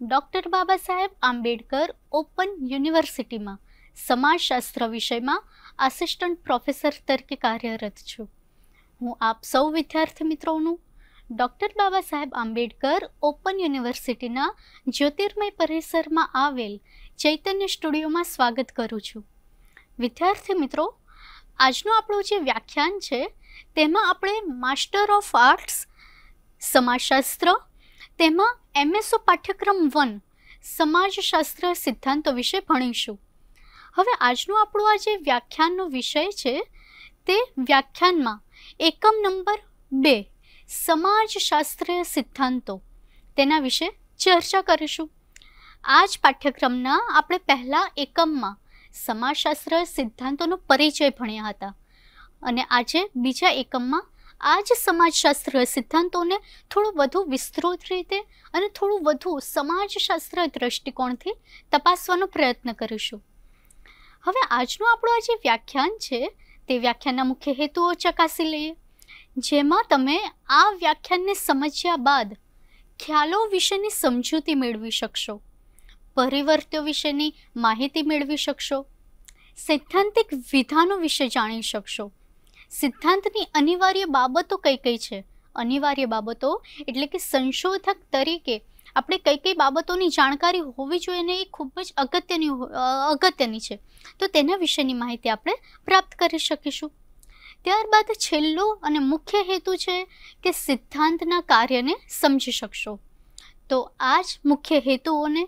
doctor Baba Saheb Ambedkar open યુનિવર્સિટીમાં સમાજશાસ્ત્ર વિષયમાં assistant professor તરીકે કાર્યરત છું હું આપ સૌ વિદ્યાર્થી મિત્રોનું ડૉક્ટર બાબા સાહેબ આંબેડકર ઓપન યુનિવર્સિટીના જ્યોતિર્મય પરિસરમાં આવેલ ચૈતન્ય સ્ટુડિયોમાં સ્વાગત કરું છું વિદ્યાર્થી મિત્રો આજનું આપણું જે વ્યાખ્યાન છે તેમાં આપણે માસ્ટર ઓફ આર્ટ્સ સમાજશાસ્ત્ર તેમાં એમએસઓ પાઠ્યક્રમ વન સમાજશાસ્ત્ર સિદ્ધાંતો વિશે ભણીશું હવે આજનું આપણું આ જે વ્યાખ્યાનનો વિષય છે તે વ્યાખ્યાનમાં એકમ નંબર બે સમાજશાસ્ત્રીય સિદ્ધાંતો તેના વિશે ચર્ચા કરીશું આ જ પાઠ્યક્રમના આપણે પહેલાં એકમમાં સમાજશાસ્ત્ર સિદ્ધાંતોનો પરિચય ભણ્યા હતા અને આજે બીજા એકમમાં આ જ સમાજશાસ્ત્ર સિદ્ધાંતોને થોડું વધુ વિસ્તૃત રીતે અને થોડું વધુ સમાજશાસ્ત્ર દ્રષ્ટિકોણથી તપાસવાનો પ્રયત્ન કરીશું હવે આજનું આપણું આ જે વ્યાખ્યાન છે તે વ્યાખ્યાનના મુખ્ય હેતુઓ ચકાસી લઈએ જેમાં તમે આ વ્યાખ્યાનને સમજ્યા બાદ ખ્યાલો વિશેની સમજૂતી મેળવી શકશો પરિવર્ત્યો વિશેની માહિતી મેળવી શકશો સૈદ્ધાંતિક વિધાનો વિશે જાણી શકશો સિદ્ધાંતની અનિવાર્ય બાબતો કઈ કઈ છે અનિવાર્ય બાબતો એટલે કે સંશોધક તરીકે આપણે કઈ કઈ બાબતોની જાણકારી હોવી જોઈએ ને એ ખૂબ જ અગત્યની અગત્યની છે તો તેના વિશેની માહિતી આપણે પ્રાપ્ત કરી શકીશું ત્યારબાદ છેલ્લો અને મુખ્ય હેતુ છે કે સિદ્ધાંતના કાર્યને સમજી શકશો તો આ જ મુખ્ય હેતુઓને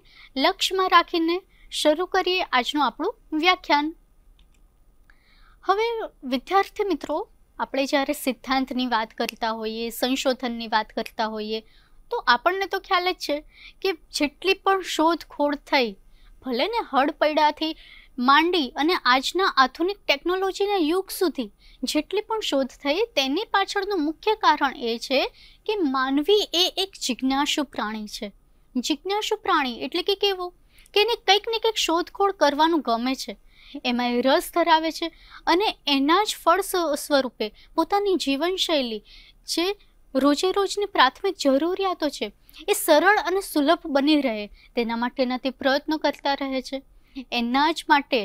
લક્ષ્યમાં રાખીને શરૂ કરીએ આજનું આપણું વ્યાખ્યાન હવે વિદ્યાર્થી મિત્રો આપણે જ્યારે સિદ્ધાંતની વાત કરતા હોઈએ સંશોધનની વાત કરતા હોઈએ તો આપણને તો ખ્યાલ જ છે કે જેટલી પણ શોધખોળ થઈ ભલે ને હડપૈડાથી માંડી અને આજના આધુનિક ટેકનોલોજીના યુગ સુધી જેટલી પણ શોધ થઈ તેની પાછળનું મુખ્ય કારણ એ છે કે માનવી એ એક જિજ્ઞાસુ પ્રાણી છે જિજ્ઞાસુ પ્રાણી એટલે કે કેવું કે એને કંઈક ને કંઈક શોધખોળ કરવાનું ગમે છે એમાં એ રસ ધરાવે છે અને એના જ ફળ સ્વરૂપે પોતાની જીવનશૈલી જે રોજે રોજની પ્રાથમિક જરૂરિયાતો છે એ સરળ અને સુલભ બની રહે તેના માટેના તે પ્રયત્નો કરતા રહે છે એના જ માટે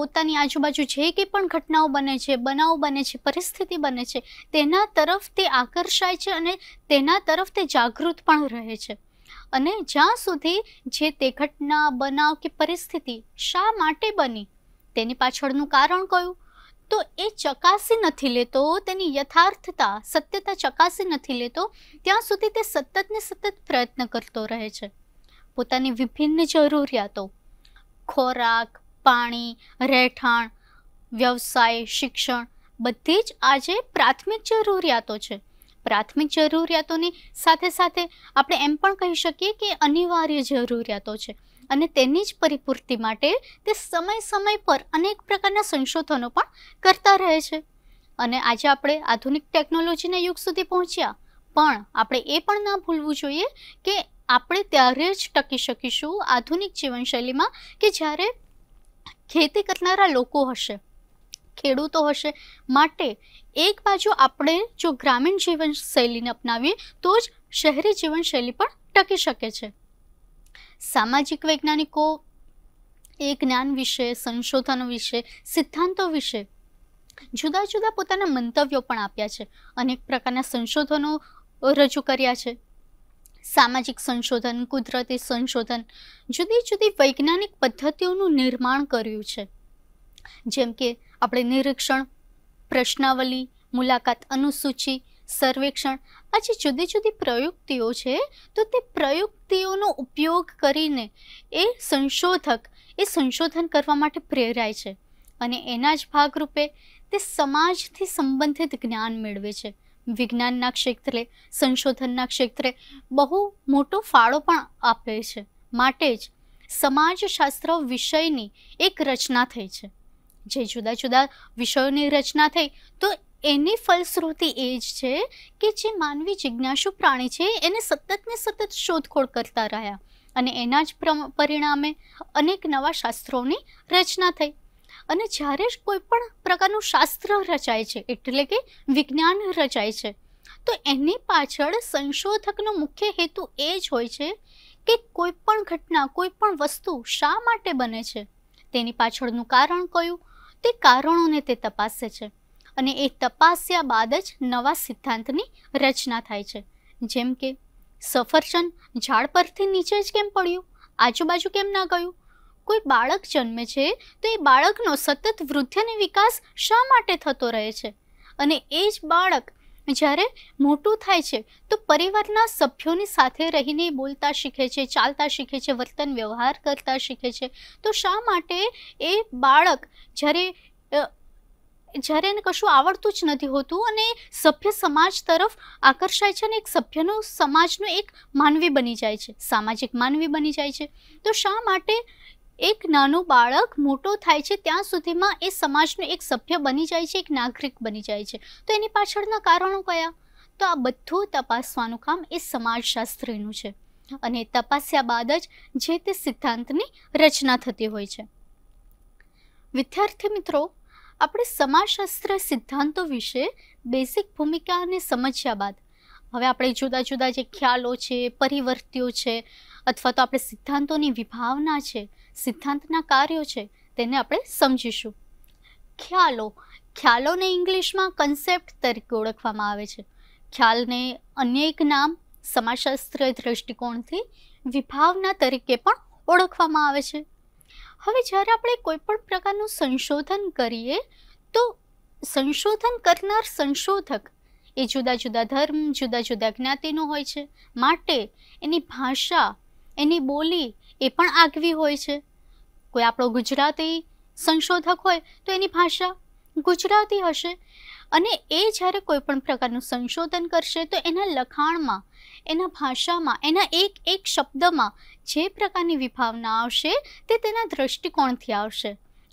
પોતાની આજુબાજુ જે કંઈ પણ ઘટનાઓ બને છે બનાવો બને છે પરિસ્થિતિ બને છે તેના તરફ તે આકર્ષાય છે અને તેના તરફ તે જાગૃત પણ રહે છે અને જ્યાં સુધી જે તે ઘટના બનાવ કે પરિસ્થિતિ શા માટે બની તેની પાછળનું કારણ કયું તો એ ચકાસી નથી લેતો તેની યથાર્થતા સત્યતા ચકાસી નથી લેતો ત્યાં સુધી તે સતતને સતત પ્રયત્ન કરતો રહે છે પોતાની વિભિન્ન જરૂરિયાતો ખોરાક પાણી રહેઠાણ વ્યવસાય શિક્ષણ બધી જ આજે પ્રાથમિક જરૂરિયાતો છે પ્રાથમિક જરૂરિયાતોની સાથે સાથે આપણે એમ પણ કહી શકીએ કે અનિવાર્ય જરૂરિયાતો છે અને તેની જ પરિપૂર્તિ માટે તે સમય સમય પર અનેક પ્રકારના સંશોધનો પણ કરતા રહે છે અને આજે આપણે આધુનિક ટેકનોલોજીના યુગ સુધી પહોંચ્યા પણ આપણે એ પણ ના ભૂલવું જોઈએ કે આપણે ત્યારે જ ટકી શકીશું આધુનિક જીવનશૈલીમાં કે જ્યારે ખેતી કરનારા લોકો હશે ખેડૂતો હશે માટે એક બાજુ આપણે જો ગ્રામીણ જીવનશૈલીને અપનાવીએ તો જ શહેરી જીવનશૈલી પણ ટકી શકે છે સામાજિક વૈજ્ઞાનિકો એ જ્ઞાન વિશે સંશોધનો વિશે સિદ્ધાંતો વિશે જુદા જુદા પોતાના મંતવ્યો પણ આપ્યા છે અનેક પ્રકારના સંશોધનો રજૂ કર્યા છે સામાજિક સંશોધન કુદરતી સંશોધન જુદી જુદી વૈજ્ઞાનિક પદ્ધતિઓનું નિર્માણ કર્યું છે જેમ કે આપણે નિરીક્ષણ પ્રશ્નાવલી મુલાકાત અનુસૂચિ સર્વેક્ષણ આ જે જુદી જુદી પ્રયુક્તિઓ છે તો તે પ્રયુક્તિઓનો ઉપયોગ કરીને એ સંશોધક એ સંશોધન કરવા માટે પ્રેરાય છે અને એના જ ભાગરૂપે તે સમાજથી સંબંધિત જ્ઞાન મેળવે છે વિજ્ઞાનના ક્ષેત્રે સંશોધનના ક્ષેત્રે બહુ મોટો ફાળો પણ આપે છે માટે જ સમાજશાસ્ત્ર વિષયની એક રચના થઈ છે જે જુદા જુદા વિષયોની રચના થઈ તો એની ફલશ્રુતિ એ જ છે કે જે માનવી જિજ્ઞાસુ પ્રાણી છે એને સતત ને સતત શોધખોળ કરતા રહ્યા અને એના જ પરિણામે અનેક નવા શાસ્ત્રોની રચના થઈ અને જ્યારે કોઈ પણ પ્રકારનું શાસ્ત્ર રચાય છે એટલે કે વિજ્ઞાન રચાય છે તો એની પાછળ સંશોધકનો મુખ્ય હેતુ એ જ હોય છે કે કોઈ પણ ઘટના કોઈ પણ વસ્તુ શા માટે બને છે તેની પાછળનું કારણ કયું તે કારણોને તે તપાસે છે અને એ તપાસ્યા બાદ જ નવા સિદ્ધાંતની રચના થાય છે જેમ કે સફરજન ઝાડ પરથી નીચે જ કેમ પડ્યું આજુબાજુ કેમ ના ગયું કોઈ બાળક જન્મે છે તો એ બાળકનો સતત વૃદ્ધિ અને વિકાસ શા માટે થતો રહે છે અને એ જ બાળક જ્યારે મોટું થાય છે તો પરિવારના સભ્યોની સાથે રહીને બોલતા શીખે છે ચાલતા શીખે છે વર્તન વ્યવહાર કરતા શીખે છે તો શા માટે એ બાળક જ્યારે જ્યારે એને કશું આવડતું જ નથી હોતું અને સભ્ય સમાજ તરફ આકર્ષાય છે અને એક સભ્યનું સમાજનું એક માનવી બની જાય છે સામાજિક માનવી બની જાય છે તો શા માટે એક નાનું બાળક મોટો થાય છે ત્યાં સુધીમાં એ સમાજનું એક સભ્ય બની જાય છે એક નાગરિક બની જાય છે તો એની પાછળના કારણો કયા તો આ બધું તપાસવાનું કામ એ સમાજશાસ્ત્રીનું છે અને તપાસ્યા બાદ જ જે તે સિદ્ધાંતની રચના થતી હોય છે વિદ્યાર્થી મિત્રો આપણે સમાજશાસ્ત્ર સિદ્ધાંતો વિશે બેઝિક ભૂમિકાને સમજ્યા બાદ હવે આપણે જુદા જુદા જે ખ્યાલો છે પરિવર્તિઓ છે અથવા તો આપણે સિદ્ધાંતોની વિભાવના છે સિદ્ધાંતના કાર્યો છે તેને આપણે સમજીશું ખ્યાલો ખ્યાલોને ઇંગ્લિશમાં કન્સેપ્ટ તરીકે ઓળખવામાં આવે છે ખ્યાલને અન્ય એક નામ સમાજશાસ્ત્રીય દ્રષ્ટિકોણથી વિભાવના તરીકે પણ ઓળખવામાં આવે છે હવે જ્યારે આપણે કોઈ પણ પ્રકારનું સંશોધન કરીએ તો સંશોધન કરનાર સંશોધક એ જુદા જુદા ધર્મ જુદા જુદા જ્ઞાતિનો હોય છે માટે એની ભાષા એની બોલી એ પણ આગવી હોય છે કોઈ આપણો ગુજરાતી સંશોધક હોય તો એની ભાષા ગુજરાતી હશે અને એ જ્યારે કોઈ પણ પ્રકારનું સંશોધન કરશે તો એના લખાણમાં એના ભાષામાં એના એક એક શબ્દમાં જે પ્રકારની વિભાવના આવશે તે તેના દ્રષ્ટિકોણથી આવશે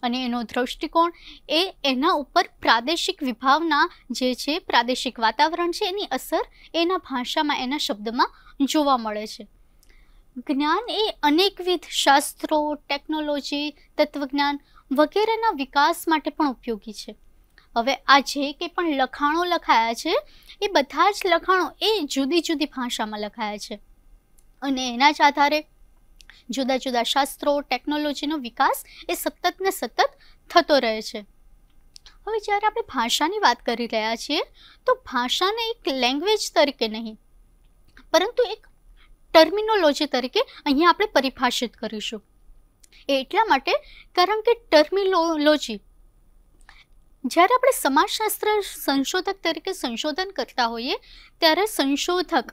અને એનો દ્રષ્ટિકોણ એ એના ઉપર પ્રાદેશિક વિભાવના જે છે પ્રાદેશિક વાતાવરણ છે એની અસર એના ભાષામાં એના શબ્દમાં જોવા મળે છે જ્ઞાન એ અનેકવિધ શાસ્ત્રો ટેકનોલોજી તત્વજ્ઞાન વગેરેના વિકાસ માટે પણ ઉપયોગી છે હવે આ જે કંઈ પણ લખાણો લખાયા છે એ બધા જ લખાણો એ જુદી જુદી ભાષામાં લખાયા છે અને એના જ આધારે જુદા જુદા શાસ્ત્રો ટેકનોલોજીનો વિકાસ એ સતત ને સતત થતો રહે છે હવે જ્યારે આપણે ભાષાની વાત કરી રહ્યા છીએ તો ભાષાને એક લેંગ્વેજ તરીકે નહીં પરંતુ એક ટર્મિનોલોજી તરીકે અહીંયા આપણે પરિભાષિત કરીશું એ એટલા માટે કારણ કે ટર્મિનોલોજી જ્યારે આપણે સમાજશાસ્ત્ર સંશોધક તરીકે સંશોધન કરતા હોઈએ ત્યારે સંશોધક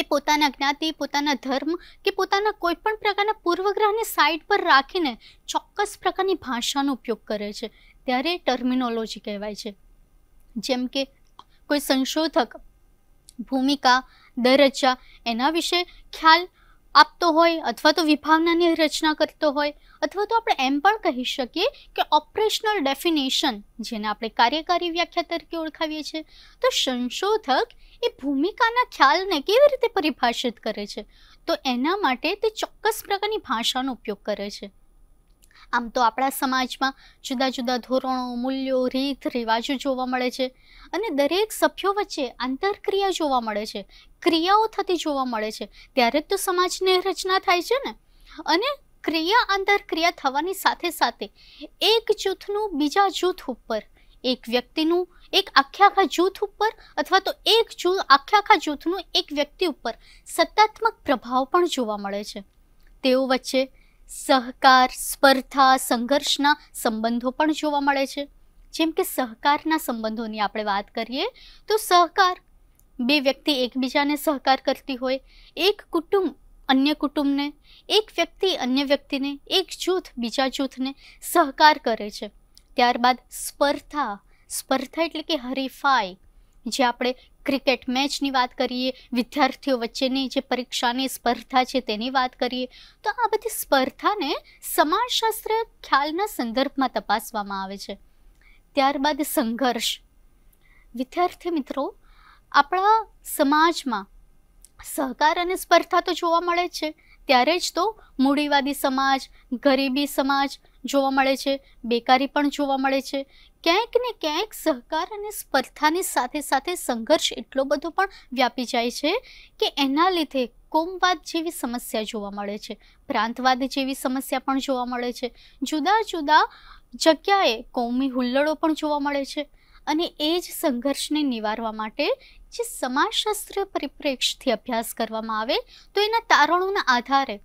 એ પોતાના જ્ઞાતિ પોતાના ધર્મ કે પોતાના કોઈપણ પ્રકારના પૂર્વગ્રહને સાઈડ પર રાખીને ચોક્કસ પ્રકારની ભાષાનો ઉપયોગ કરે છે ત્યારે ટર્મિનોલોજી કહેવાય છે જેમ કે કોઈ સંશોધક ભૂમિકા દરજ્જા એના વિશે ખ્યાલ આપતો હોય અથવા તો વિભાવનાની રચના કરતો હોય અથવા તો આપણે એમ પણ કહી શકીએ કે ઓપરેશનલ ડેફિનેશન જેને આપણે કાર્યકારી વ્યાખ્યા તરીકે ઓળખાવીએ છીએ તો સંશોધક એ ભૂમિકાના ખ્યાલને કેવી રીતે પરિભાષિત કરે છે તો એના માટે તે ચોક્કસ પ્રકારની ભાષાનો ઉપયોગ કરે છે આમ તો આપણા સમાજમાં જુદા જુદા ધોરણો મૂલ્યો રીત રિવાજો જોવા મળે છે અને દરેક સભ્યો વચ્ચે આંતરક્રિયા જોવા મળે છે ક્રિયાઓ થતી જોવા મળે છે ત્યારે જ તો સમાજની રચના થાય છે ને અને ક્રિયા આંતરક્રિયા થવાની સાથે સાથે એક જૂથનું બીજા જૂથ ઉપર એક વ્યક્તિનું એક આખે આખા જૂથ ઉપર અથવા તો એક જૂથ આખે આખા જૂથનું એક વ્યક્તિ ઉપર સત્તાત્મક પ્રભાવ પણ જોવા મળે છે તેઓ વચ્ચે સહકાર સ્પર્ધા સંઘર્ષના સંબંધો પણ જોવા મળે છે જેમ કે સહકારના સંબંધોની આપણે વાત કરીએ તો સહકાર બે વ્યક્તિ એકબીજાને સહકાર કરતી હોય એક કુટુંબ અન્ય કુટુંબને એક વ્યક્તિ અન્ય વ્યક્તિને એક જૂથ બીજા જૂથને સહકાર કરે છે ત્યારબાદ સ્પર્ધા સ્પર્ધા એટલે કે હરીફાઈ જે આપણે ક્રિકેટ મેચની વાત કરીએ વિદ્યાર્થીઓ વચ્ચેની જે પરીક્ષાની સ્પર્ધા છે તેની વાત કરીએ તો આ બધી સ્પર્ધાને સમાજશાસ્ત્ર ખ્યાલના સંદર્ભમાં તપાસવામાં આવે છે ત્યારબાદ સંઘર્ષ વિદ્યાર્થી મિત્રો આપણા સમાજમાં સહકાર અને સ્પર્ધા તો જોવા મળે છે ત્યારે જ તો મૂડીવાદી સમાજ ગરીબી સમાજ જોવા મળે છે બેકારી પણ જોવા મળે છે ક્યાંક ને ક્યાંક સહકાર અને સ્પર્ધાની સાથે સાથે સંઘર્ષ એટલો બધો પણ વ્યાપી જાય છે કે એના લીધે કોમવાદ જેવી સમસ્યા જોવા મળે છે પ્રાંતવાદ જેવી સમસ્યા પણ જોવા મળે છે જુદા જુદા જગ્યાએ કોમી હુલ્લડો પણ જોવા મળે છે અને એ જ સંઘર્ષને નિવારવા માટે જે સમાજશાસ્ત્ર પરિપ્રેક્ષ્યથી અભ્યાસ કરવામાં આવે તો એના તારણોના આધારે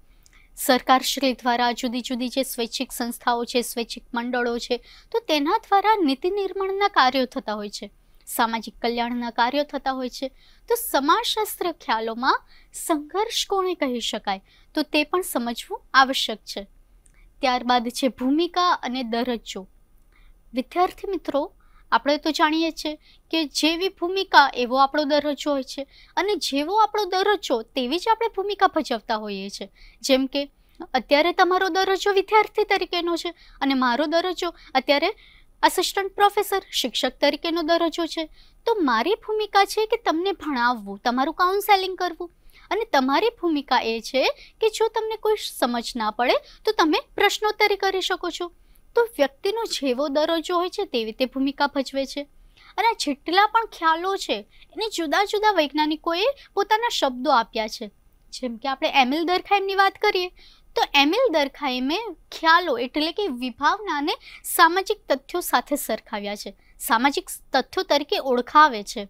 સરકારશ્રી દ્વારા જુદી જુદી જે સ્વૈચ્છિક સંસ્થાઓ છે સ્વૈચ્છિક મંડળો છે તો તેના દ્વારા નીતિ નિર્માણના કાર્યો થતા હોય છે સામાજિક કલ્યાણના કાર્યો થતા હોય છે તો સમાજશાસ્ત્ર ખ્યાલોમાં સંઘર્ષ કોને કહી શકાય તો તે પણ સમજવું આવશ્યક છે ત્યારબાદ છે ભૂમિકા અને દરજ્જો વિદ્યાર્થી મિત્રો આપણે તો જાણીએ છીએ કે જેવી ભૂમિકા એવો આપણો દરજ્જો હોય છે અને જેવો આપણો દરજ્જો તેવી જ આપણે ભૂમિકા ભજવતા હોઈએ છીએ જેમ કે અત્યારે તમારો દરજ્જો વિદ્યાર્થી તરીકેનો છે અને મારો દરજ્જો અત્યારે અસિસ્ટન્ટ પ્રોફેસર શિક્ષક તરીકેનો દરજ્જો છે તો મારી ભૂમિકા છે કે તમને ભણાવવું તમારું કાઉન્સેલિંગ કરવું અને તમારી ભૂમિકા એ છે કે જો તમને કોઈ સમજ ના પડે તો તમે પ્રશ્નોત્તરી કરી શકો છો તો વ્યક્તિનો જેવો દરજ્જો હોય છે તેવી તે ભૂમિકા ભજવે છે અને જેટલા પણ ખ્યાલો છે એને જુદા જુદા વૈજ્ઞાનિકોએ પોતાના શબ્દો આપ્યા છે જેમ કે આપણે એમિલ દરખાઈમની વાત કરીએ તો એમિલ દરખાઈમે ખ્યાલો એટલે કે વિભાવનાને સામાજિક તથ્યો સાથે સરખાવ્યા છે સામાજિક તથ્યો તરીકે ઓળખાવે છે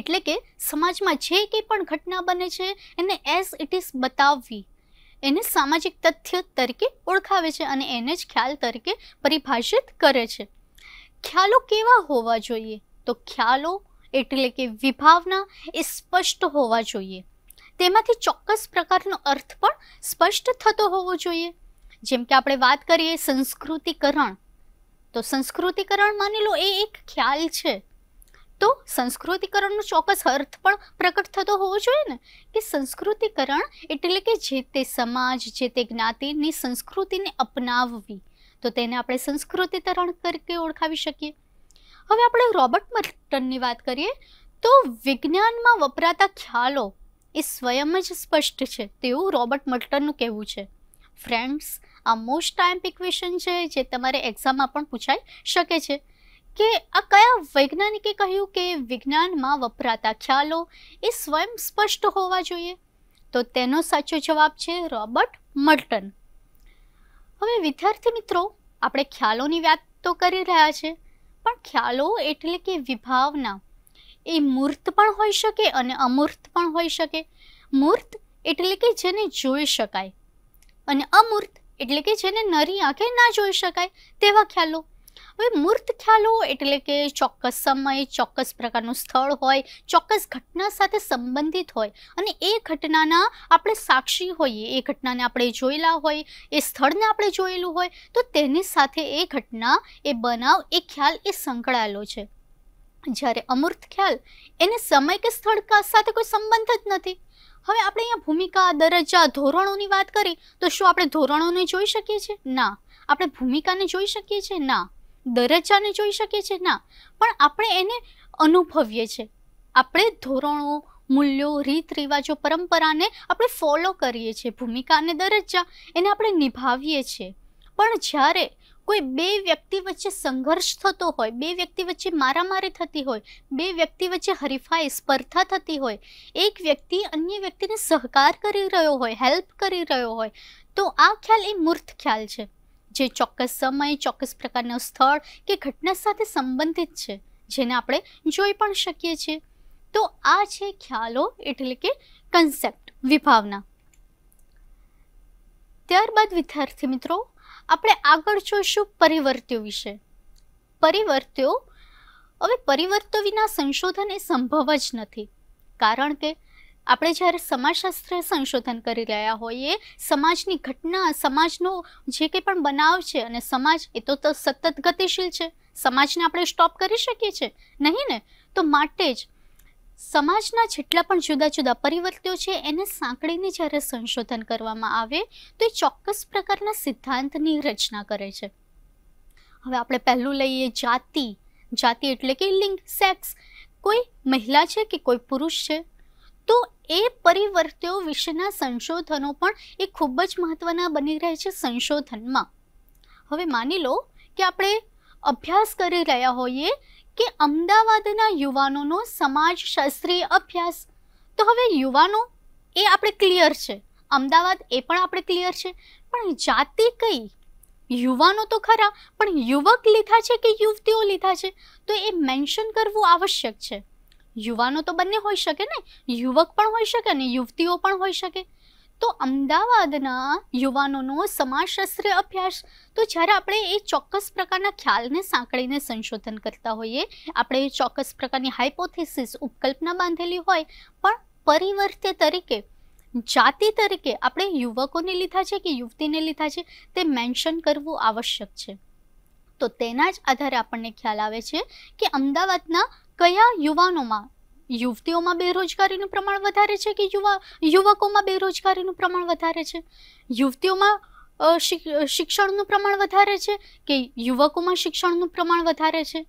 એટલે કે સમાજમાં જે કંઈ પણ ઘટના બને છે એને એઝ ઇટ ઇઝ બતાવવી એને સામાજિક તથ્ય તરીકે ઓળખાવે છે અને એને જ ખ્યાલ તરીકે પરિભાષિત કરે છે ખ્યાલો કેવા હોવા જોઈએ તો ખ્યાલો એટલે કે વિભાવના એ સ્પષ્ટ હોવા જોઈએ તેમાંથી ચોક્કસ પ્રકારનો અર્થ પણ સ્પષ્ટ થતો હોવો જોઈએ જેમ કે આપણે વાત કરીએ સંસ્કૃતિકરણ તો સંસ્કૃતિકરણ માની લો એ એક ખ્યાલ છે તો સંસ્કૃતિકરણનો ચોક્કસ અર્થ પણ પ્રકટ થતો હોવો જોઈએ ને કે સંસ્કૃતિકરણ એટલે કે જે તે સમાજ જે તે જ્ઞાતિની સંસ્કૃતિને અપનાવવી તો તેને આપણે સંસ્કૃતિકરણ તરીકે ઓળખાવી શકીએ હવે આપણે રોબર્ટ મર્ટનની વાત કરીએ તો વિજ્ઞાનમાં વપરાતા ખ્યાલો એ સ્વયં જ સ્પષ્ટ છે તેવું રોબર્ટ મર્ટનનું કહેવું છે ફ્રેન્ડ્સ આ મોસ્ટ ટાઈમ ઇક્વેશન છે જે તમારે એક્ઝામમાં પણ પૂછાઈ શકે છે કે આ કયા વૈજ્ઞાનિકે કહ્યું કે વિજ્ઞાનમાં વપરાતા ખ્યાલો એ સ્વયં સ્પષ્ટ હોવા જોઈએ તો તેનો સાચો જવાબ છે રોબર્ટ મર્ટન હવે વિદ્યાર્થી મિત્રો આપણે ખ્યાલોની વાત તો કરી રહ્યા છે પણ ખ્યાલો એટલે કે વિભાવના એ મૂર્ત પણ હોઈ શકે અને અમૂર્ત પણ હોઈ શકે મૂર્ત એટલે કે જેને જોઈ શકાય અને અમૂર્ત એટલે કે જેને નરી આંખે ના જોઈ શકાય તેવા ખ્યાલો હવે મૂર્ત ખ્યાલો એટલે કે ચોક્કસ સમય ચોક્કસ પ્રકારનું સ્થળ હોય ચોક્કસ ઘટના સાથે સંબંધિત હોય અને એ ઘટનાના આપણે સાક્ષી હોઈએ એ ઘટનાને આપણે જોયેલા હોય એ સ્થળને આપણે જોયેલું હોય તો તેની સાથે એ ઘટના એ બનાવ એ ખ્યાલ એ સંકળાયેલો છે જ્યારે અમૂર્ત ખ્યાલ એને સમય કે સ્થળ સાથે કોઈ સંબંધ જ નથી હવે આપણે અહીંયા ભૂમિકા દરજ્જા ધોરણોની વાત કરીએ તો શું આપણે ધોરણોને જોઈ શકીએ છીએ ના આપણે ભૂમિકાને જોઈ શકીએ છીએ ના દરજ્જાને જોઈ શકીએ છીએ ના પણ આપણે એને અનુભવીએ છીએ આપણે ધોરણો મૂલ્યો રીત રિવાજો પરંપરાને આપણે ફોલો કરીએ છીએ ભૂમિકા અને દરજ્જા એને આપણે નિભાવીએ છીએ પણ જ્યારે કોઈ બે વ્યક્તિ વચ્ચે સંઘર્ષ થતો હોય બે વ્યક્તિ વચ્ચે મારામારી થતી હોય બે વ્યક્તિ વચ્ચે હરીફાઈ સ્પર્ધા થતી હોય એક વ્યક્તિ અન્ય વ્યક્તિને સહકાર કરી રહ્યો હોય હેલ્પ કરી રહ્યો હોય તો આ ખ્યાલ એ મૂર્ત ખ્યાલ છે જે ચોક્કસ સમય ચોક્કસ પ્રકારનું સ્થળ કે ઘટના સાથે સંબંધિત છે જેને આપણે જોઈ પણ શકીએ છીએ તો આ છે ખ્યાલો એટલે કે કન્સેપ્ટ વિભાવના ત્યારબાદ વિદ્યાર્થી મિત્રો આપણે આગળ જોઈશું પરિવર્ત્યો વિશે પરિવર્ત્યો હવે પરિવર્તો વિના સંશોધન એ સંભવ જ નથી કારણ કે આપણે જ્યારે સમાજશાસ્ત્ર સંશોધન કરી રહ્યા હોઈએ સમાજની ઘટના સમાજનો જે કંઈ પણ બનાવ છે અને સમાજ એ તો સતત ગતિશીલ છે સમાજને આપણે સ્ટોપ કરી શકીએ છીએ નહીં ને તો માટે જ સમાજના જેટલા પણ જુદા જુદા પરિવર્ત્યો છે એને સાંકળીને જ્યારે સંશોધન કરવામાં આવે તો એ ચોક્કસ પ્રકારના સિદ્ધાંતની રચના કરે છે હવે આપણે પહેલું લઈએ જાતિ જાતિ એટલે કે લિંગ સેક્સ કોઈ મહિલા છે કે કોઈ પુરુષ છે એ પરિવર્તિઓ વિશેના સંશોધનો પણ એ ખૂબ જ મહત્ત્વના બની રહે છે સંશોધનમાં હવે માની લો કે આપણે અભ્યાસ કરી રહ્યા હોઈએ કે અમદાવાદના યુવાનોનો સમાજશાસ્ત્રીય અભ્યાસ તો હવે યુવાનો એ આપણે ક્લિયર છે અમદાવાદ એ પણ આપણે ક્લિયર છે પણ જાતિ કઈ યુવાનો તો ખરા પણ યુવક લીધા છે કે યુવતીઓ લીધા છે તો એ મેન્શન કરવું આવશ્યક છે યુવાનો તો બંને હોઈ શકે ને યુવક પણ હોઈ શકે ને યુવતીઓ પણ હોઈ શકે તો અમદાવાદના યુવાનોનો સમાજશાસ્ત્રીય અભ્યાસ તો જ્યારે આપણે એ ચોક્કસ પ્રકારના ખ્યાલને સાંકળીને સંશોધન કરતા હોઈએ આપણે એ ચોક્કસ પ્રકારની હાઇપોથેસિસ ઉપકલ્પના બાંધેલી હોય પણ પરિવર્તે તરીકે જાતિ તરીકે આપણે યુવકોને લીધા છે કે યુવતીને લીધા છે તે મેન્શન કરવું આવશ્યક છે તો તેના જ આધારે આપણને ખ્યાલ આવે છે કે અમદાવાદના કયા યુવાનોમાં યુવતીઓમાં બેરોજગારીનું પ્રમાણ વધારે છે કે યુવા યુવકોમાં બેરોજગારીનું પ્રમાણ વધારે છે યુવતીઓમાં શિક્ષણનું પ્રમાણ વધારે છે કે યુવકોમાં શિક્ષણનું પ્રમાણ વધારે છે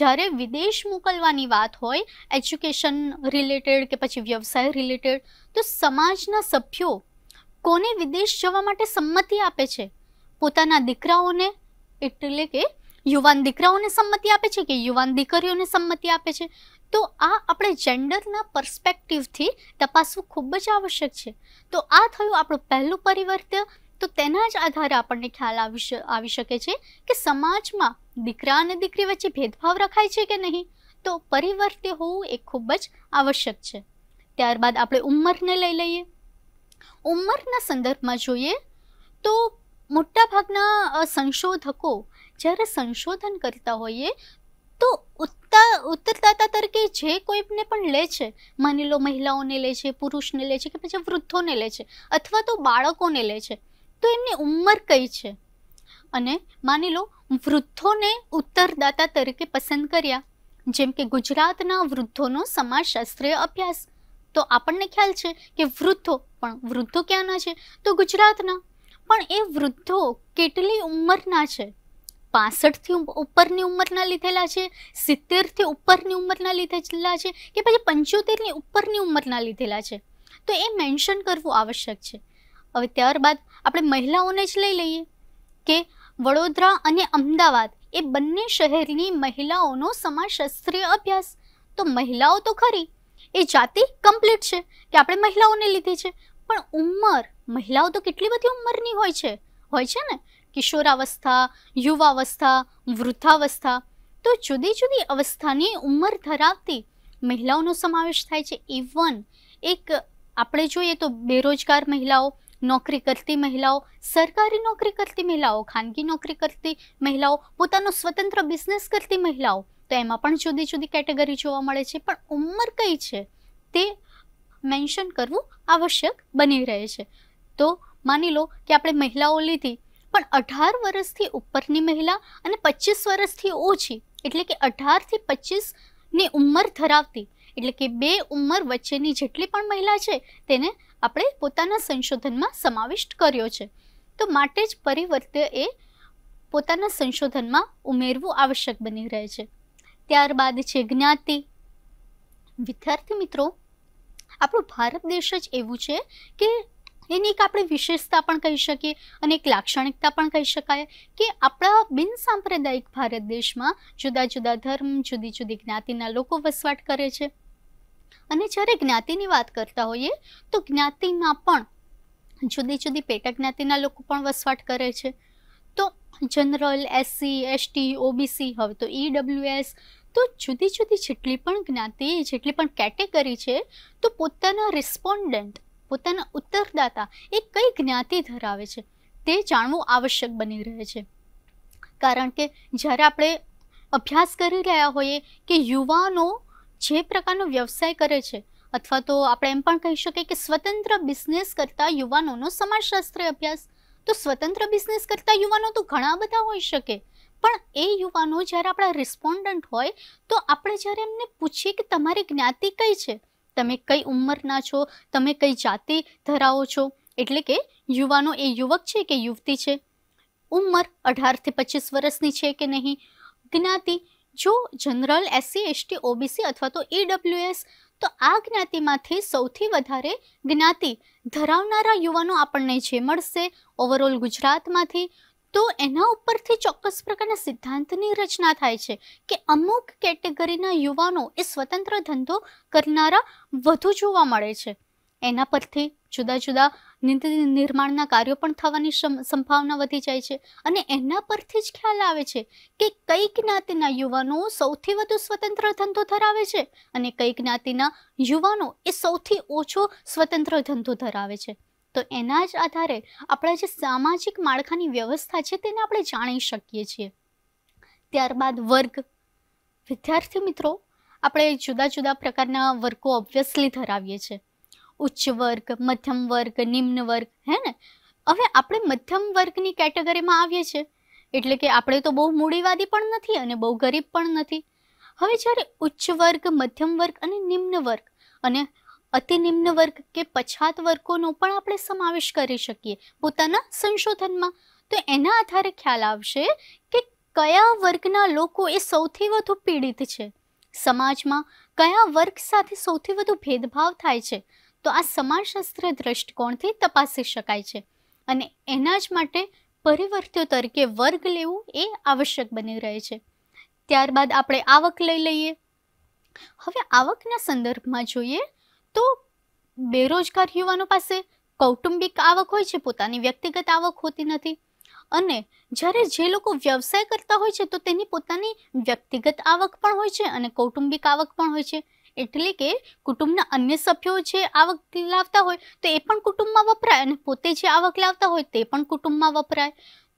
જ્યારે વિદેશ મોકલવાની વાત હોય એજ્યુકેશન રિલેટેડ કે પછી વ્યવસાય રિલેટેડ તો સમાજના સભ્યો કોને વિદેશ જવા માટે સંમતિ આપે છે પોતાના દીકરાઓને એટલે કે યુવાન દીકરાઓને સંમતિ આપે છે કે યુવાન દીકરીઓને સંમતિ આપે છે તો આ આપણે જેન્ડરના પર્સપેક્ટિવથી તપાસવું ખૂબ જ આવશ્યક છે તો આ થયું આપણું પહેલું પરિવર્તન તો તેના જ આધારે આપણને ખ્યાલ આવી આવી શકે છે કે સમાજમાં દીકરા અને દીકરી વચ્ચે ભેદભાવ રખાય છે કે નહીં તો પરિવર્તે હોવું એ ખૂબ જ આવશ્યક છે ત્યારબાદ આપણે ઉંમરને લઈ લઈએ ઉંમરના સંદર્ભમાં જોઈએ તો મોટાભાગના સંશોધકો જ્યારે સંશોધન કરતા હોઈએ તો ઉત્તરદાતા તરીકે જે કોઈને પણ લે છે માની લો મહિલાઓને લે છે પુરુષને લે છે કે પછી વૃદ્ધોને લે છે અથવા તો બાળકોને લે છે તો એમની ઉંમર કઈ છે અને માની લો વૃદ્ધોને ઉત્તરદાતા તરીકે પસંદ કર્યા જેમ કે ગુજરાતના વૃદ્ધોનો સમાજશાસ્ત્રીય અભ્યાસ તો આપણને ખ્યાલ છે કે વૃદ્ધો પણ વૃદ્ધો ક્યાંના છે તો ગુજરાતના પણ એ વૃદ્ધો કેટલી ઉંમરના છે પાસઠથી ઉપરની ઉંમરના લીધેલા છે સિત્તેરથી ઉપરની ઉંમરના લીધેલા છે કે પછી પંચોતેરની ઉપરની ઉંમરના લીધેલા છે તો એ મેન્શન કરવું આવશ્યક છે હવે ત્યારબાદ આપણે મહિલાઓને જ લઈ લઈએ કે વડોદરા અને અમદાવાદ એ બંને શહેરની મહિલાઓનો સમાજશાસ્ત્રીય અભ્યાસ તો મહિલાઓ તો ખરી એ જાતિ કમ્પ્લીટ છે કે આપણે મહિલાઓને લીધી છે પણ ઉંમર મહિલાઓ તો કેટલી બધી ઉંમરની હોય છે હોય છે ને કિશોરાવસ્થા યુવાવસ્થા વૃદ્ધાવસ્થા તો જુદી જુદી અવસ્થાની ઉંમર ધરાવતી મહિલાઓનો સમાવેશ થાય છે ઇવન એક આપણે જોઈએ તો બેરોજગાર મહિલાઓ નોકરી કરતી મહિલાઓ સરકારી નોકરી કરતી મહિલાઓ ખાનગી નોકરી કરતી મહિલાઓ પોતાનો સ્વતંત્ર બિઝનેસ કરતી મહિલાઓ તો એમાં પણ જુદી જુદી કેટેગરી જોવા મળે છે પણ ઉંમર કઈ છે તે મેન્શન કરવું આવશ્યક બની રહે છે તો માની લો કે આપણે મહિલાઓ લીધી પણ અઢાર વર્ષથી ઉપરની મહિલા અને પચીસ વર્ષથી ઓછી એટલે કે અઢારથી પચીસની ઉંમર ધરાવતી એટલે કે બે ઉંમર વચ્ચેની જેટલી પણ મહિલા છે તેને આપણે પોતાના સંશોધનમાં સમાવિષ્ટ કર્યો છે તો માટે જ પરિવર્તે એ પોતાના સંશોધનમાં ઉમેરવું આવશ્યક બની રહે છે ત્યારબાદ છે જ્ઞાતિ વિદ્યાર્થી મિત્રો આપણો ભારત દેશ જ એવું છે કે એની એક આપણે વિશેષતા પણ કહી શકીએ અને એક લાક્ષણિકતા પણ કહી શકાય કે આપણા બિન સાંપ્રદાયિક ભારત દેશમાં જુદા જુદા ધર્મ જુદી જુદી જ્ઞાતિના લોકો વસવાટ કરે છે અને જ્યારે જ્ઞાતિની વાત કરતા હોઈએ તો જ્ઞાતિમાં પણ જુદી જુદી પેટા જ્ઞાતિના લોકો પણ વસવાટ કરે છે તો જનરલ એસસી એસટી ઓબીસી હવે તો ઈડબ્લ્યુએસ તો જુદી જુદી જેટલી પણ જ્ઞાતિ જેટલી પણ કેટેગરી છે તો પોતાના રિસ્પોન્ડન્ટ પોતાના ઉત્તરદાતા એ કઈ જ્ઞાતિ ધરાવે છે તે જાણવું આવશ્યક બની રહે છે કારણ કે જ્યારે આપણે અભ્યાસ કરી રહ્યા હોઈએ કે યુવાનો જે પ્રકારનો વ્યવસાય કરે છે અથવા તો આપણે એમ પણ કહી શકીએ કે સ્વતંત્ર બિઝનેસ કરતા યુવાનોનો સમાજશાસ્ત્રીય અભ્યાસ તો સ્વતંત્ર બિઝનેસ કરતા યુવાનો તો ઘણા બધા હોઈ શકે પણ એ યુવાનો જ્યારે આપણા રિસ્પોન્ડન્ટ હોય તો આપણે જ્યારે એમને પૂછીએ કે તમારી જ્ઞાતિ કઈ છે તમે કઈ ઉંમરના છો તમે કઈ જાતિ ધરાવો છો એટલે કે યુવાનો એ યુવક છે કે યુવતી છે ઉંમર અઢારથી પચીસ વર્ષની છે કે નહીં જ્ઞાતિ જો જનરલ એસસી એસટી ઓબીસી અથવા તો ઈડબ્લ્યુએસ તો આ જ્ઞાતિમાંથી સૌથી વધારે જ્ઞાતિ ધરાવનારા યુવાનો આપણને જે મળશે ઓવરઓલ ગુજરાતમાંથી તો એના ઉપરથી ચોક્કસ પ્રકારના સિદ્ધાંતની રચના થાય છે કે અમુક કેટેગરીના યુવાનો એ સ્વતંત્ર ધંધો કરનારા વધુ જોવા મળે છે એના પરથી જુદા જુદા નિર્માણના કાર્યો પણ થવાની સંભાવના વધી જાય છે અને એના પરથી જ ખ્યાલ આવે છે કે કઈ જ્ઞાતિના યુવાનો સૌથી વધુ સ્વતંત્ર ધંધો ધરાવે છે અને કઈ જ્ઞાતિના યુવાનો એ સૌથી ઓછો સ્વતંત્ર ધંધો ધરાવે છે તો એના જ આધારે આપણા જે સામાજિક માળખાની વ્યવસ્થા છે તેને આપણે જાણી શકીએ છીએ ત્યારબાદ વર્ગ વિદ્યાર્થી મિત્રો આપણે જુદા જુદા પ્રકારના વર્ગો ઓબ્વિયસલી ધરાવીએ છીએ ઉચ્ચ વર્ગ મધ્યમ વર્ગ નિમ્ન વર્ગ હે ને હવે આપણે મધ્યમ વર્ગની કેટેગરીમાં આવીએ છીએ એટલે કે આપણે તો બહુ મૂડીવાદી પણ નથી અને બહુ ગરીબ પણ નથી હવે જ્યારે ઉચ્ચ વર્ગ મધ્યમ વર્ગ અને નિમ્ન વર્ગ અને અતિ નિમ્ન વર્ગ કે પછાત વર્ગોનો પણ આપણે સમાવેશ કરી શકીએ પોતાના સંશોધનમાં તો એના આધારે ખ્યાલ આવશે કે કયા વર્ગના લોકો એ સૌથી વધુ પીડિત છે સમાજમાં કયા વર્ગ સાથે સૌથી વધુ ભેદભાવ થાય છે તો આ સમાજશાસ્ત્ર દ્રષ્ટિકોણથી તપાસી શકાય છે અને એના જ માટે પરિવર્તિઓ તરીકે વર્ગ લેવું એ આવશ્યક બની રહે છે ત્યારબાદ આપણે આવક લઈ લઈએ હવે આવકના સંદર્ભમાં જોઈએ તો બેરોજગાર યુવાનો પાસે કૌટુંબિક આવક હોય છે પોતાની વ્યક્તિગત આવક હોતી નથી અને જ્યારે જે લોકો વ્યવસાય કરતા હોય છે તો તેની પોતાની વ્યક્તિગત આવક પણ હોય છે અને કૌટુંબિક આવક પણ હોય છે એટલે કે કુટુંબના અન્ય સભ્યો જે આવક લાવતા હોય તો એ પણ કુટુંબમાં વપરાય અને પોતે જે આવક લાવતા હોય તે પણ કુટુંબમાં વપરાય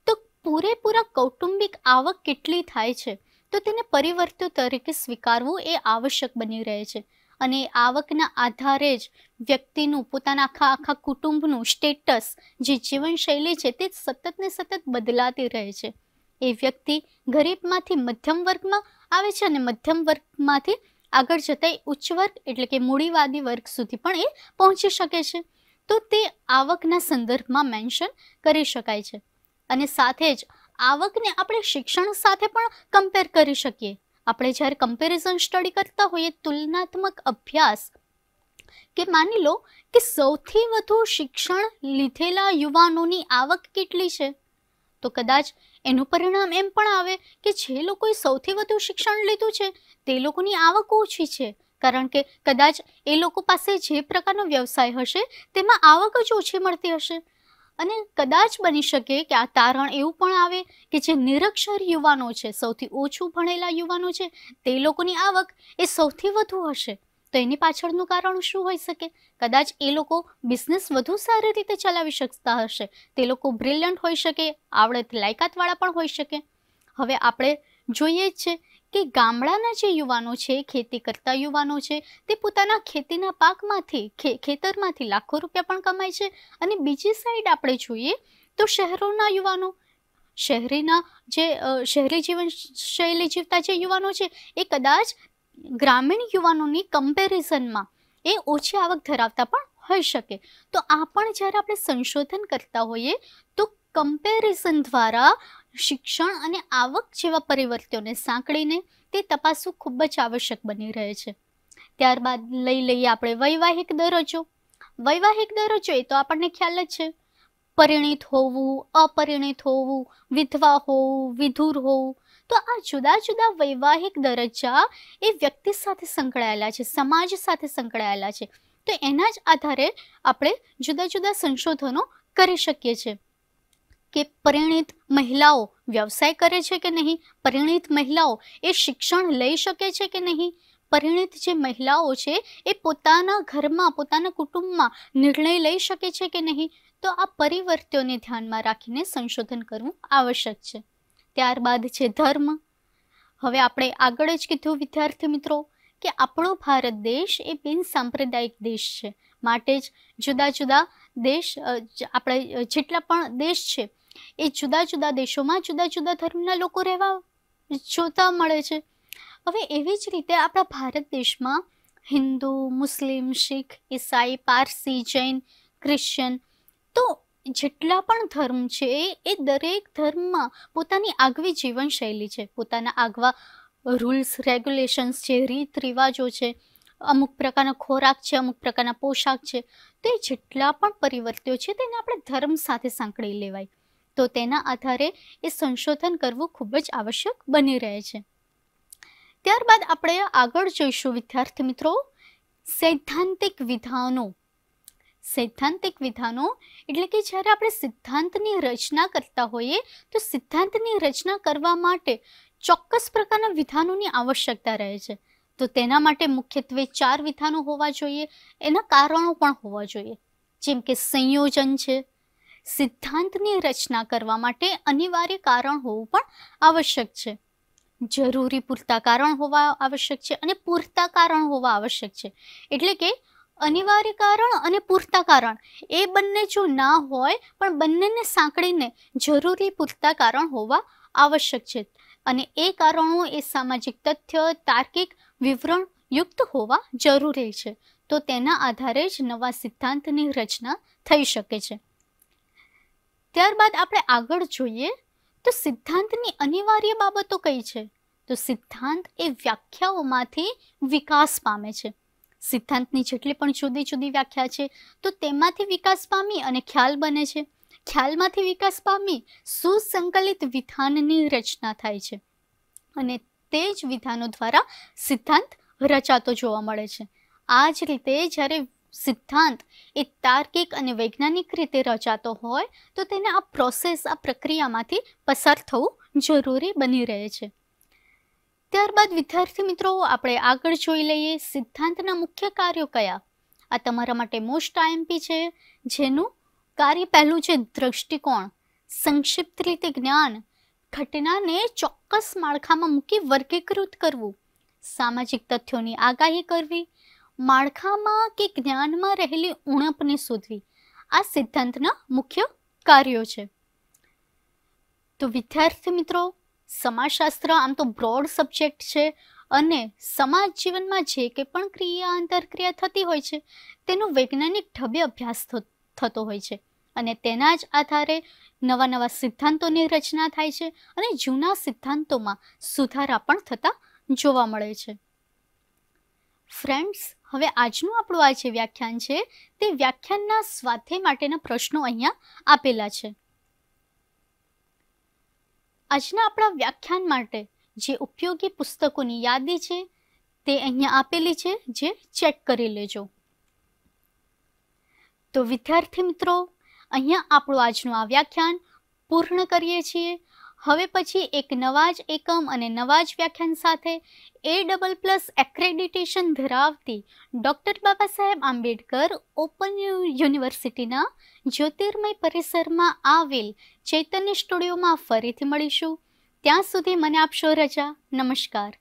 તો પૂરેપૂરા કૌટુંબિક આવક કેટલી થાય છે તો તેને પરિવર્તિત તરીકે સ્વીકારવું એ આવશ્યક બની રહે છે અને આવકના આધારે જ વ્યક્તિનું પોતાના આખા આખા કુટુંબનું સ્ટેટસ જે જીવનશૈલી છે તે સતત ને સતત બદલાતી રહે છે એ વ્યક્તિ ગરીબમાંથી મધ્યમ વર્ગમાં આવે છે અને મધ્યમ વર્ગમાંથી આગળ જતાં ઉચ્ચ વર્ગ એટલે કે મૂડીવાદી વર્ગ સુધી પણ એ પહોંચી શકે છે તો તે આવકના સંદર્ભમાં મેન્શન કરી શકાય છે અને સાથે જ આવકને આપણે શિક્ષણ સાથે પણ કમ્પેર કરી શકીએ આપણે જ્યારે કમ્પેરિઝન સ્ટડી કરતા હોઈએ તુલનાત્મક અભ્યાસ કે માની લો કે સૌથી વધુ શિક્ષણ લીધેલા યુવાનોની આવક કેટલી છે તો કદાચ એનું પરિણામ એમ પણ આવે કે જે લોકોએ સૌથી વધુ શિક્ષણ લીધું છે તે લોકોની આવક ઓછી છે કારણ કે કદાચ એ લોકો પાસે જે પ્રકારનો વ્યવસાય હશે તેમાં આવક જ ઓછી મળતી હશે અને કદાચ બની શકે કે આ તારણ એવું પણ આવે કે જે નિરક્ષર યુવાનો છે સૌથી ઓછું ભણેલા યુવાનો છે તે લોકોની આવક એ સૌથી વધુ હશે તો એની પાછળનું કારણ શું હોઈ શકે કદાચ એ લોકો બિઝનેસ વધુ સારી રીતે ચલાવી શકતા હશે તે લોકો બ્રિલિયન્ટ હોઈ શકે આવડત લાયકાતવાળા પણ હોઈ શકે હવે આપણે જોઈએ જ છે કે ગામડાના જે યુવાનો છે ખેતી કરતા યુવાનો છે તે પોતાના ખેતીના પાકમાંથી ખેતરમાંથી લાખો રૂપિયા પણ કમાય છે અને બીજી સાઈડ આપણે જોઈએ તો શહેરોના યુવાનો શહેરીના જે શહેરી જીવન શૈલી જીવતા જે યુવાનો છે એ કદાચ ગ્રામીણ યુવાનોની કમ્પેરિઝનમાં એ ઓછી આવક ધરાવતા પણ હોઈ શકે તો આ પણ જ્યારે આપણે સંશોધન કરતા હોઈએ તો કમ્પેરિઝન દ્વારા શિક્ષણ અને આવક જેવા પરિવર્તનોને સાંકળીને તે તપાસવું ખૂબ જ આવશ્યક બની રહે છે ત્યારબાદ લઈ લઈએ આપણે વૈવાહિક દરજ્જો વૈવાહિક દરજ્જો એ તો આપણને ખ્યાલ જ છે પરિણિત હોવું અપરિણિત હોવું વિધવા હોવું વિધુર હોવું તો આ જુદા જુદા વૈવાહિક દરજ્જા એ વ્યક્તિ સાથે સંકળાયેલા છે સમાજ સાથે સંકળાયેલા છે તો એના જ આધારે આપણે જુદા જુદા સંશોધનો કરી શકીએ છીએ કે પરિણિત મહિલાઓ વ્યવસાય કરે છે કે નહીં પરિણિત મહિલાઓ એ શિક્ષણ લઈ શકે છે કે નહીં પરિણિત જે મહિલાઓ છે એ પોતાના ઘરમાં પોતાના કુટુંબમાં નિર્ણય લઈ શકે છે કે નહીં તો આ પરિવર્ત્યોને ધ્યાનમાં રાખીને સંશોધન કરવું આવશ્યક છે ત્યારબાદ છે ધર્મ હવે આપણે આગળ જ કીધું વિદ્યાર્થી મિત્રો કે આપણો ભારત દેશ એ બિનસાંપ્રદાયિક દેશ છે માટે જ જુદા જુદા દેશ આપણે જેટલા પણ દેશ છે એ જુદા જુદા દેશોમાં જુદા જુદા ધર્મના લોકો રહેવા જોતા મળે છે હવે એવી જ રીતે આપણા ભારત દેશમાં હિન્દુ મુસ્લિમ શીખ ઈસાઈ પારસી જૈન ક્રિશ્ચન તો જેટલા પણ ધર્મ છે એ દરેક ધર્મમાં પોતાની આગવી જીવનશૈલી છે પોતાના આગવા રૂલ્સ રેગ્યુલેશન્સ છે રીત રિવાજો છે અમુક પ્રકારના ખોરાક છે અમુક પ્રકારના પોશાક છે તો એ જેટલા પણ પરિવર્ત્યો છે તેને આપણે ધર્મ સાથે સાંકળી લેવાય તો તેના આધારે એ સંશોધન કરવું ખૂબ જ આવશ્યક બની રહે છે ત્યારબાદ આપણે આગળ જોઈશું વિદ્યાર્થી મિત્રો સૈદ્ધાંતિક વિધાનો સૈદ્ધાંતિક વિધાનો એટલે કે જ્યારે આપણે સિદ્ધાંતની રચના કરતા હોઈએ તો સિદ્ધાંતની રચના કરવા માટે ચોક્કસ પ્રકારના વિધાનોની આવશ્યકતા રહે છે તો તેના માટે મુખ્યત્વે ચાર વિધાનો હોવા જોઈએ એના કારણો પણ હોવા જોઈએ જેમ કે સંયોજન છે સિદ્ધાંતની રચના કરવા માટે અનિવાર્ય કારણ હોવું પણ આવશ્યક છે જરૂરી પૂરતા કારણ હોવા આવશ્યક છે અને પૂરતા કારણ હોવા આવશ્યક છે એટલે કે અનિવાર્ય કારણ અને પૂરતા કારણ એ બંને જો ના હોય પણ બંનેને સાંકળીને જરૂરી પૂરતા કારણ હોવા આવશ્યક છે અને એ કારણો એ સામાજિક તથ્ય તાર્કિક વિવરણ યુક્ત હોવા જરૂરી છે તો તેના આધારે જ નવા સિદ્ધાંતની રચના થઈ શકે છે ત્યારબાદ આપણે આગળ જોઈએ તો સિદ્ધાંતની અનિવાર્ય બાબતો કઈ છે તો સિદ્ધાંત એ વ્યાખ્યાઓમાંથી વિકાસ પામે છે સિદ્ધાંતની જેટલી પણ જુદી જુદી વ્યાખ્યા છે તો તેમાંથી વિકાસ પામી અને ખ્યાલ બને છે ખ્યાલમાંથી વિકાસ પામી સુસંકલિત વિધાનની રચના થાય છે અને તે જ વિધાનો દ્વારા સિદ્ધાંત રચાતો જોવા મળે છે આ જ રીતે જ્યારે સિદ્ધાંત એ તાર્કિક અને વૈજ્ઞાનિક રીતે રચાતો હોય તો તેને આ પ્રોસેસ આ પ્રક્રિયામાંથી પસાર થવું જરૂરી બની રહે છે ત્યારબાદ વિદ્યાર્થી મિત્રો આપણે આગળ જોઈ લઈએ સિદ્ધાંતના મુખ્ય કાર્યો કયા આ તમારા માટે મોસ્ટ આઈએમપી છે જેનું કાર્ય પહેલું છે દ્રષ્ટિકોણ સંક્ષિપ્ત રીતે જ્ઞાન ઘટનાને ચોક્કસ માળખામાં મૂકી વર્ગીકૃત કરવું સામાજિક તથ્યોની આગાહી કરવી માળખામાં કે જ્ઞાનમાં રહેલી ઉણપને શોધવી આ સિદ્ધાંતના મુખ્ય કાર્યો છે તો વિદ્યાર્થી મિત્રો સમાજશાસ્ત્ર આમ તો બ્રોડ સબ્જેક્ટ છે અને સમાજ જીવનમાં જે કે પણ ક્રિયા આંતરક્રિયા થતી હોય છે તેનો વૈજ્ઞાનિક ઢબે અભ્યાસ થતો હોય છે અને તેના જ આધારે નવા નવા સિદ્ધાંતોની રચના થાય છે અને જૂના સિદ્ધાંતોમાં સુધારા પણ થતા જોવા મળે છે ફ્રેન્ડ્સ હવે આજનું આપણું આ જે વ્યાખ્યાન છે તે વ્યાખ્યાનના સ્વાધ્યાય માટેના પ્રશ્નો અહીંયા આપેલા છે આજના આપણા વ્યાખ્યાન માટે જે ઉપયોગી પુસ્તકોની યાદી છે તે અહીંયા આપેલી છે જે ચેક કરી લેજો તો વિદ્યાર્થી મિત્રો અહીંયા આપણું આજનું આ વ્યાખ્યાન પૂર્ણ કરીએ છીએ હવે પછી એક નવા જ એકમ અને નવા જ વ્યાખ્યાન સાથે એ ડબલ પ્લસ એક્રેડિટેશન ધરાવતી ડૉક્ટર બાબા સાહેબ આંબેડકર ઓપન યુનિવર્સિટીના જ્યોતિર્મય પરિસરમાં આવેલ ચૈતન્ય સ્ટુડિયોમાં ફરીથી મળીશું ત્યાં સુધી મને આપશો રજા નમસ્કાર